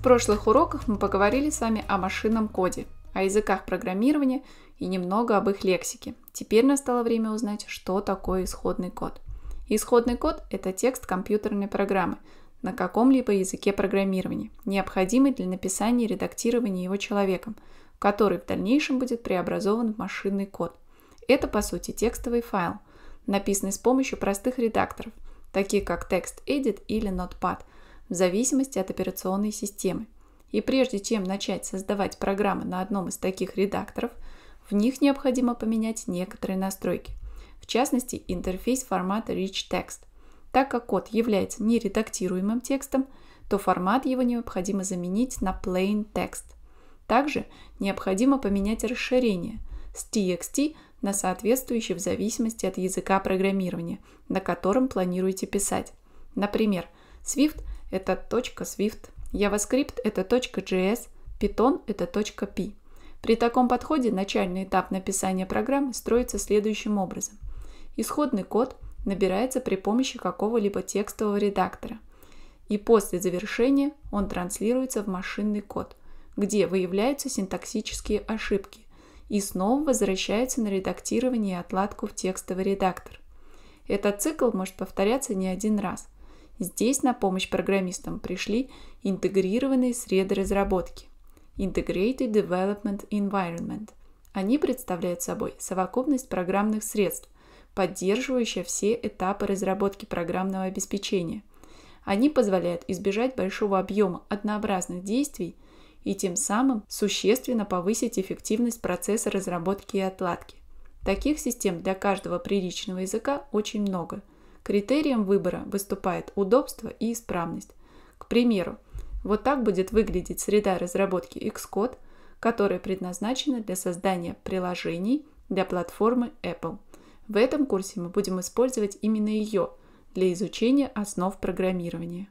В прошлых уроках мы поговорили с вами о машинном коде, о языках программирования и немного об их лексике. Теперь настало время узнать, что такое исходный код. Исходный код – это текст компьютерной программы на каком-либо языке программирования, необходимый для написания и редактирования его человеком, который в дальнейшем будет преобразован в машинный код. Это, по сути, текстовый файл, написанный с помощью простых редакторов, таких как TextEdit или Notepad – в зависимости от операционной системы. И прежде чем начать создавать программы на одном из таких редакторов, в них необходимо поменять некоторые настройки, в частности интерфейс формата Rich Text. Так как код является нередактируемым текстом, то формат его необходимо заменить на Plain Text. Также необходимо поменять расширение с TXT на соответствующий в зависимости от языка программирования, на котором планируете писать. Например, Swift – это точка Swift, JavaScript – это точка JS, Python – это точка P. При таком подходе начальный этап написания программы строится следующим образом. Исходный код набирается при помощи какого-либо текстового редактора, и после завершения он транслируется в машинный код, где выявляются синтаксические ошибки, и снова возвращается на редактирование и отладку в текстовый редактор. Этот цикл может повторяться не один раз – Здесь на помощь программистам пришли интегрированные среды разработки – Integrated Development Environment. Они представляют собой совокупность программных средств, поддерживающая все этапы разработки программного обеспечения. Они позволяют избежать большого объема однообразных действий и тем самым существенно повысить эффективность процесса разработки и отладки. Таких систем для каждого приличного языка очень много – Критерием выбора выступает удобство и исправность. К примеру, вот так будет выглядеть среда разработки Xcode, которая предназначена для создания приложений для платформы Apple. В этом курсе мы будем использовать именно ее для изучения основ программирования.